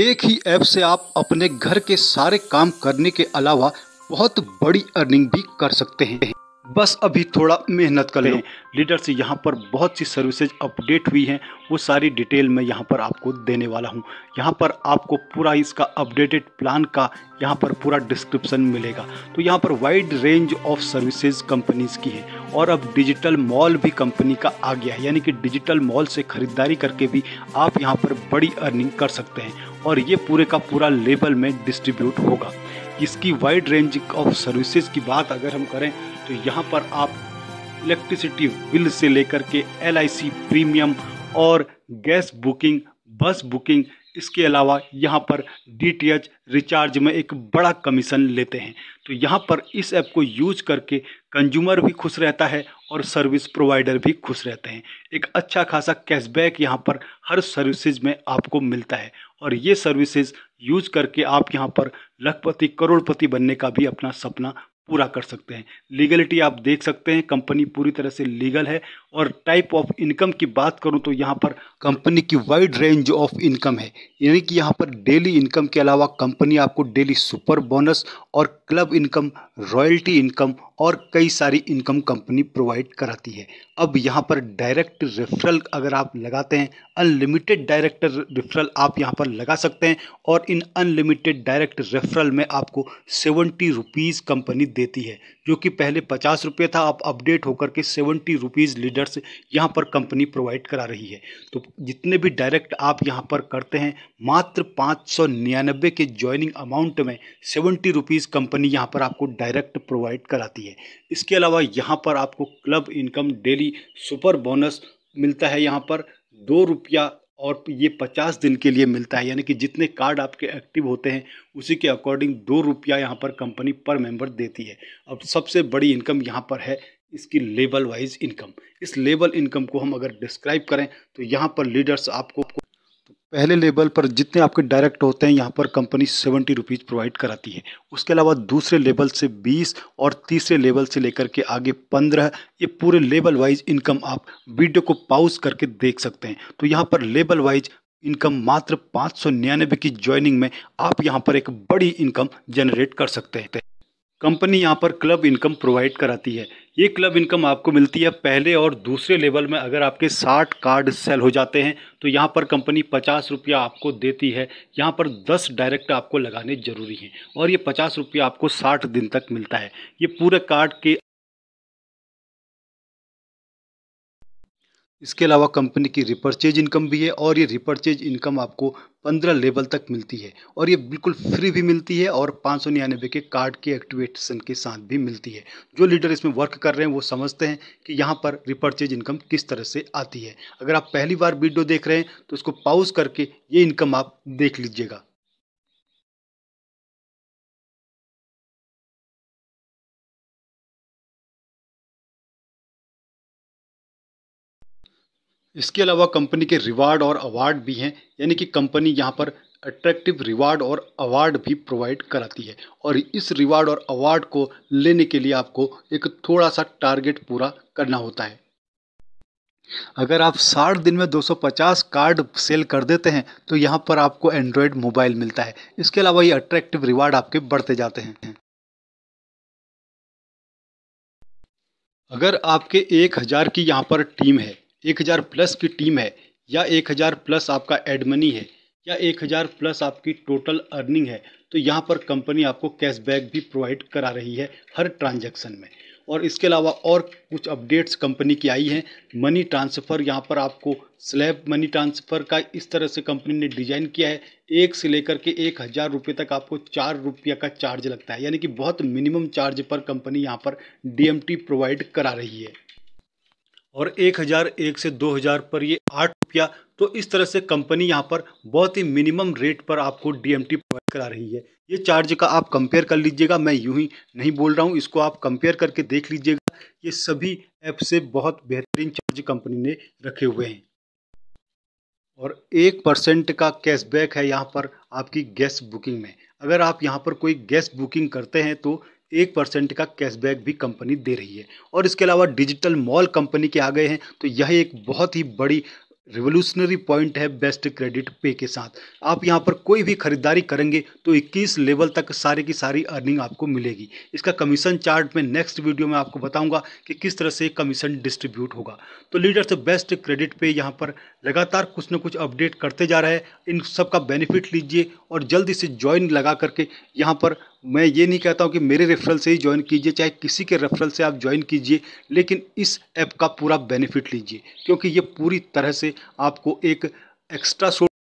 एक ही ऐप से आप अपने घर के सारे काम करने के अलावा बहुत बड़ी अर्निंग भी कर सकते हैं बस अभी थोड़ा मेहनत कर लें लीडर से यहाँ पर बहुत सी सर्विसेज अपडेट हुई हैं वो सारी डिटेल मैं यहाँ पर आपको देने वाला हूँ यहाँ पर आपको पूरा इसका अपडेटेड प्लान का यहाँ पर पूरा डिस्क्रिप्शन मिलेगा तो यहाँ पर wide range of services companies की है और अब डिजिटल मॉल भी कंपनी का आ गया है यानी कि डिजिटल मॉल से ख़रीदारी करके भी आप यहाँ पर बड़ी अर्निंग कर सकते हैं और ये पूरे का पूरा लेवल में डिस्ट्रीब्यूट होगा इसकी वाइड रेंज ऑफ सर्विसेज की बात अगर हम करें तो यहाँ पर आप इलेक्ट्रिसिटी बिल से लेकर के एल प्रीमियम और गैस बुकिंग बस बुकिंग इसके अलावा यहाँ पर डीटीएच रिचार्ज में एक बड़ा कमीशन लेते हैं तो यहाँ पर इस ऐप को यूज करके कंज्यूमर भी खुश रहता है और सर्विस प्रोवाइडर भी खुश रहते हैं एक अच्छा खासा कैशबैक यहाँ पर हर सर्विसेज में आपको मिलता है और ये सर्विसेज यूज करके आप यहाँ पर लखपति करोड़पति बनने का भी अपना सपना पूरा कर सकते हैं लीगलिटी आप देख सकते हैं कंपनी पूरी तरह से लीगल है और टाइप ऑफ इनकम की बात करूं तो यहाँ पर कंपनी की वाइड रेंज ऑफ इनकम है यानी कि यहाँ पर डेली इनकम के अलावा कंपनी आपको डेली सुपर बोनस और क्लब इनकम रॉयल्टी इनकम और कई सारी इनकम कंपनी प्रोवाइड कराती है अब यहाँ पर डायरेक्ट रेफरल अगर आप लगाते हैं अनलिमिटेड डायरेक्ट रेफरल आप यहाँ पर लगा सकते हैं और इन अनलिमिटेड डायरेक्ट रेफरल में आपको सेवेंटी रुपीज़ कंपनी देती है जो कि पहले पचास रुपये था आप अपडेट होकर के सेवेंटी रुपीज़ लीडर्स यहाँ पर कंपनी प्रोवाइड करा रही है तो जितने भी डायरेक्ट आप यहाँ पर करते हैं मात्र पाँच के ज्वाइनिंग अमाउंट में सेवेंटी रुपीज़ कंपनी यहाँ पर आपको डायरेक्ट प्रोवाइड कराती है इसके अलावा यहाँ पर आपको club income daily super bonus मिलता है यहाँ पर दो रुपया और ये पचास दिन के लिए मिलता है यानी कि जितने कार्ड आपके एक्टिव होते हैं उसी के अकॉर्डिंग दो रुपया यहाँ पर कंपनी पर मेंबर देती है अब सबसे बड़ी इनकम यहाँ पर है इसकी लेवल वाइज इनकम इस लेवल इनकम को हम अगर डिस्क्राइब करें तो यहाँ पर लीडर्स आपको पहले लेवल पर जितने आपके डायरेक्ट होते हैं यहाँ पर कंपनी सेवेंटी रुपीज़ प्रोवाइड कराती है उसके अलावा दूसरे लेवल से बीस और तीसरे लेवल से लेकर के आगे पंद्रह ये पूरे लेवल वाइज इनकम आप वीडियो को पाउज करके देख सकते हैं तो यहाँ पर लेवल वाइज इनकम मात्र पाँच सौ निन्यानवे की ज्वाइनिंग में आप यहाँ पर एक बड़ी इनकम जनरेट कर सकते हैं कंपनी यहाँ पर क्लब इनकम प्रोवाइड कराती है ये क्लब इनकम आपको मिलती है पहले और दूसरे लेवल में अगर आपके 60 कार्ड सेल हो जाते हैं तो यहाँ पर कंपनी पचास रुपया आपको देती है यहाँ पर 10 डायरेक्ट आपको लगाने ज़रूरी हैं और ये पचास रुपया आपको 60 दिन तक मिलता है ये पूरे कार्ड के इसके अलावा कंपनी की रिपर्चेज इनकम भी है और ये रिपर्चेज इनकम आपको पंद्रह लेवल तक मिलती है और ये बिल्कुल फ्री भी मिलती है और पाँच सौ निन्यानवे के कार्ड के एक्टिवेशन के साथ भी मिलती है जो लीडर इसमें वर्क कर रहे हैं वो समझते हैं कि यहाँ पर रिपर्चेज इनकम किस तरह से आती है अगर आप पहली बार वीडियो देख रहे हैं तो इसको पाउज करके ये इनकम आप देख लीजिएगा इसके अलावा कंपनी के रिवार्ड और अवार्ड भी हैं यानी कि कंपनी यहाँ पर अट्रैक्टिव रिवार्ड और अवार्ड भी प्रोवाइड कराती है और इस रिवार्ड और अवार्ड को लेने के लिए आपको एक थोड़ा सा टारगेट पूरा करना होता है अगर आप साठ दिन में 250 कार्ड सेल कर देते हैं तो यहाँ पर आपको एंड्रॉयड मोबाइल मिलता है इसके अलावा ये अट्रैक्टिव रिवार्ड आपके बढ़ते जाते हैं अगर आपके एक हज़ार की यहाँ पर टीम है एक हज़ार प्लस की टीम है या एक हज़ार प्लस आपका एडमनी है या एक हज़ार प्लस आपकी टोटल अर्निंग है तो यहाँ पर कंपनी आपको कैशबैक भी प्रोवाइड करा रही है हर ट्रांजैक्शन में और इसके अलावा और कुछ अपडेट्स कंपनी की आई हैं मनी ट्रांसफ़र यहाँ पर आपको स्लैब मनी ट्रांसफ़र का इस तरह से कंपनी ने डिज़ाइन किया है एक से लेकर के एक हज़ार रुपये तक आपको चार रुपया का चार्ज लगता है यानी कि बहुत मिनिमम चार्ज पर कंपनी यहाँ पर डीएमटी प्रोवाइड करा रही है और 1001 से 2000 पर ये आठ रुपया तो इस तरह से कंपनी यहाँ पर बहुत ही मिनिमम रेट पर आपको डीएमटी प्रोवाइड करा रही है ये चार्ज का आप कंपेयर कर लीजिएगा मैं यूं ही नहीं बोल रहा हूँ इसको आप कंपेयर करके देख लीजिएगा ये सभी ऐप से बहुत बेहतरीन चार्ज कंपनी ने रखे हुए हैं और एक परसेंट का कैशबैक है यहाँ पर आपकी गैस बुकिंग में अगर आप यहाँ पर कोई गैस बुकिंग करते हैं तो एक परसेंट का कैशबैक भी कंपनी दे रही है और इसके अलावा डिजिटल मॉल कंपनी के आ गए हैं तो यह एक बहुत ही बड़ी रिवोल्यूशनरी पॉइंट है बेस्ट क्रेडिट पे के साथ आप यहाँ पर कोई भी खरीदारी करेंगे तो 21 लेवल तक सारी की सारी अर्निंग आपको मिलेगी इसका कमीशन चार्ट में नेक्स्ट वीडियो में आपको बताऊंगा कि किस तरह से कमीशन डिस्ट्रीब्यूट होगा तो लीडर्स बेस्ट क्रेडिट पे यहाँ पर लगातार कुछ ना कुछ अपडेट करते जा रहा है इन सब का बेनिफिट लीजिए और जल्दी से ज्वाइन लगा करके यहाँ पर मैं ये नहीं कहता हूँ कि मेरे रेफरल से ही ज्वाइन कीजिए चाहे किसी के रेफरल से आप ज्वाइन कीजिए लेकिन इस ऐप का पूरा बेनिफिट लीजिए क्योंकि ये पूरी तरह से आपको एक एक्स्ट्रा सोर्स